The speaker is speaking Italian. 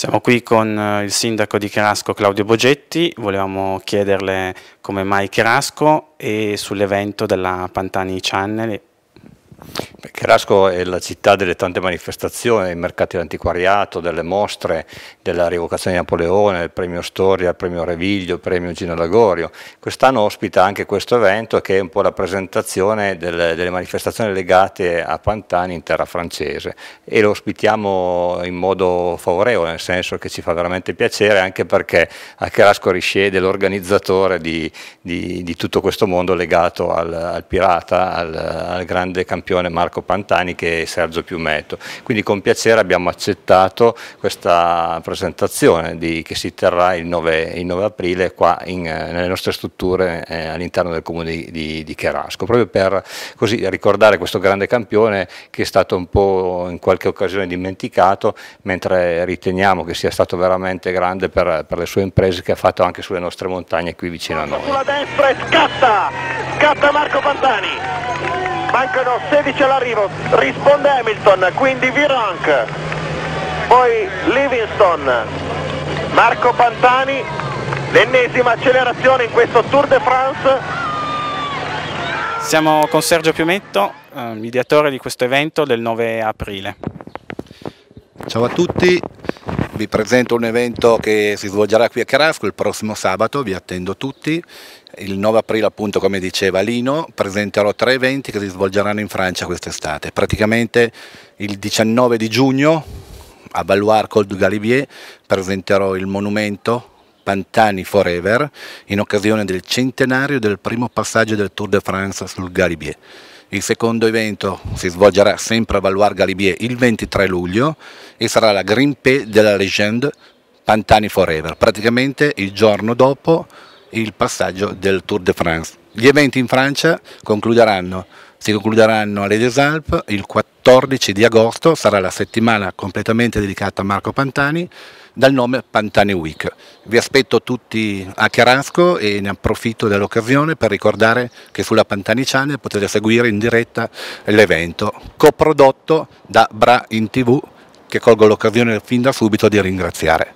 Siamo qui con eh, il sindaco di Cherasco Claudio Bogetti, volevamo chiederle come mai Cherasco e sull'evento della Pantani Channel. Cherasco è la città delle tante manifestazioni, dei mercati dell'antiquariato, delle mostre, della rievocazione di Napoleone, del premio Storia, il premio Reviglio, il premio Gino Lagorio. Quest'anno ospita anche questo evento che è un po' la presentazione delle, delle manifestazioni legate a Pantani in terra francese e lo ospitiamo in modo favorevole, nel senso che ci fa veramente piacere anche perché a Cherasco risiede l'organizzatore di, di, di, tutto questo mondo legato al, al pirata, al, al grande campione Marco Pantani. Pantani che Sergio Piumetto. Quindi con piacere abbiamo accettato questa presentazione di, che si terrà il 9, il 9 aprile qua in, eh, nelle nostre strutture eh, all'interno del comune di, di, di, Cherasco, proprio per così ricordare questo grande campione che è stato un po' in qualche occasione dimenticato, mentre riteniamo che sia stato veramente grande per, per le sue imprese che ha fatto anche sulle nostre montagne qui vicino a noi. Sulla destra e scatta, scatta Marco Pantani mancano 16 all'arrivo, risponde Hamilton, quindi Virank, poi Livingston, Marco Pantani, l'ennesima accelerazione in questo Tour de France. Siamo con Sergio Piumetto, eh, mediatore di questo evento del 9 aprile. Ciao a tutti, vi presento un evento che si svolgerà qui a Carasco il prossimo sabato, vi attendo tutti. Il 9 aprile, appunto, come diceva Lino, presenterò tre eventi che si svolgeranno in Francia quest'estate. Praticamente il 19 di giugno a Valoir Col du Galibier presenterò il monumento Pantani Forever in occasione del centenario del primo passaggio del Tour de France sul Galibier. Il secondo evento si svolgerà sempre a Valoir Galibier il 23 luglio e sarà la Green Pay della Legend Pantani Forever, praticamente il giorno dopo il passaggio del Tour de France. Gli eventi in Francia concluderanno, si concluderanno alle Des Alpes il 14 14 di agosto sarà la settimana completamente dedicata a Marco Pantani dal nome Pantani Week. Vi aspetto tutti a Carasco e ne approfitto dell'occasione per ricordare che sulla Pantani Channel potete seguire in diretta l'evento coprodotto da Bra in TV che colgo l'occasione fin da subito di ringraziare.